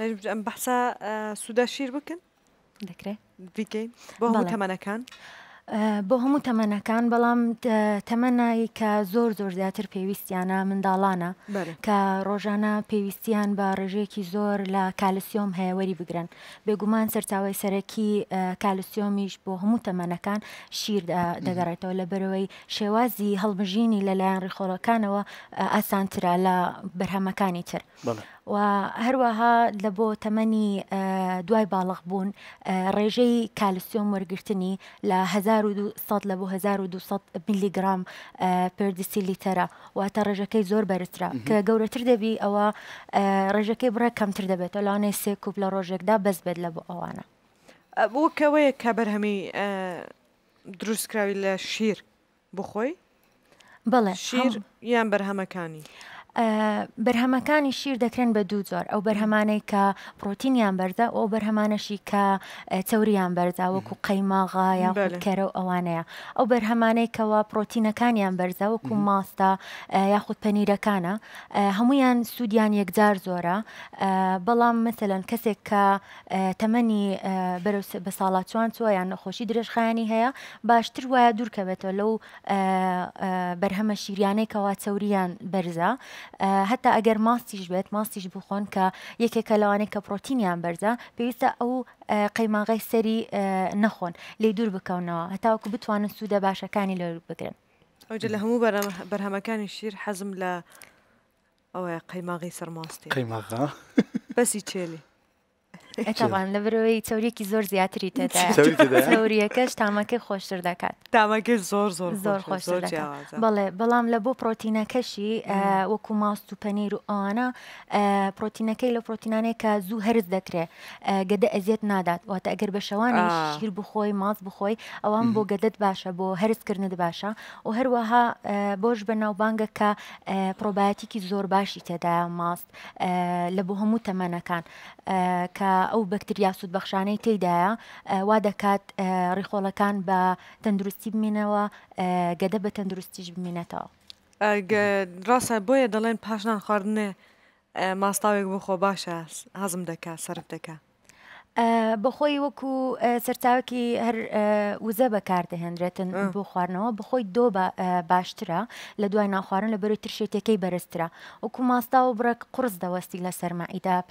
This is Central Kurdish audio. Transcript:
طيب، ام بحسا آه، سوداشير بكن بکن بيكي بگین با هو کمانه کن بۆ هەموو تەمەنەکان بەڵام تەمەنایی کە زۆر زۆر زیاتر پێویستیانە منداڵانە کە ڕۆژانە پێویستیان بە ڕژێکی زۆر لە کالسیۆم هەیەوەری بگرن بێگومان سەرچاوی سەرەکی کالسیۆمیش بۆ هەموو تەمەنەکان شیر دەگەڕێتەوە لە بەرەوەی شێوازی هەڵبژینی لەلایەن ڕیخۆڵەکانەوە ئاسانترا لە بەرهەمەکانی تر و هەروەها لە بۆ تەمەنی دوای باڵغ بوون ڕێژەی کالسیۆم وەرگرتنی لە 1900 لە بۆ 1200 میلیگرام پردیسی لیتەرە واتە ڕێژەکەی زۆر بەرزرا کە گەورەتر دەبی ئەوە ڕێژەکەی بڕە کەمتر دەبێت لەوانەیە سێ کوپ لە ڕۆژێکدا بەس بێت لە بۆ ئەوانە بۆ کەوەیە کە بەرهەمی دروستکراوی لە شیر بخۆی بڵێ شیر یان بەرهەمەکانی. بەرهەمەکانی شیر دەکرێن بە دوو جۆر ئەو بەرهەمانەی کە پرۆتینیان بەردا ئەو بەرهەمانەشی کە چوریان بەردا وەکو قەیماغایا کەرە و ئەوانەیە ئەو بەرهەمانەی کەوا پرۆتینەکانیان بەرزا وەکو ماستا یاخود پەنیرەکانە هەمویان سوودیان یەکجار زۆرە بەڵام مثلەن کەسێک کە تەمەنی بە ساڵات چوان چوە یان نەخۆشی درێژخایانی هەیە باشتر وایە دوورکەبێتەوە لەو بەرهەمە شیریانەی کەوا چوریان بەرزە. هەتا ئەگەر ماستیش بێت ماستیش بخۆن کە یەکێکە لەوانەیە کە پرۆتینیان بەرزە پێویستە ئەو قەیماغی سەری نەخۆن لێ دوور بکەونەوە هەتاوەکو بتوانن سوودە باشەکانی لەور بگرن ئەوجە لە هەموو بەرهەمەکانی شیر حەزم لە ئەوە قەیماغی سەرماستی قەیماغا بەسی چێلی تاوان لە برەوەی چوریەکی زۆر زیاتری تێداوریەکەش تامەکەی خۆشتر دەکات تامەکە زۆر زۆر زۆر خۆش بڵێ بەڵام لە بۆ پرۆتینەکەشی وەکو ماست و پەنیر و ئەوانە پرۆتینەکەی لە پرۆتینانێکە زوو هەرز دەکرێت گەدە ئەزیەت نادات واتە ئەگەر بە شەوانی شیر بخۆی ماز بخۆی ئەوان بۆ گەدەت باشە بۆ هەرزکردنت باشە و هەروەها بۆش بە ناوبانگەکە پرۆبایەتێکی زۆر باشی تێدا ماست لە بۆ هەموو تەمەنەکان کە ئەو بەکتریا سوودبەخشانەی تێدایە وا دەکات ڕیخۆڵەکان بە تەندروستی بمێنەوە گەدە بە تەندروستیش بمێنێتەوە ڕاستە بۆیە دەڵێن پاشنان خواردنێ ماستاوێک بخۆ باشە هەزم دەکات سرف دەکات. بەخۆی وەکو سەرچاوکی هەر وزە بەکار دەهێنرێتن بۆ خواردنەوە بخۆی دۆ باشترە لە دوای ناخواردن لە بەروی ترشێتەکەی بەرزترە وەکو ماستا و بڕک قرس دەوەستی لە سەرمائیدا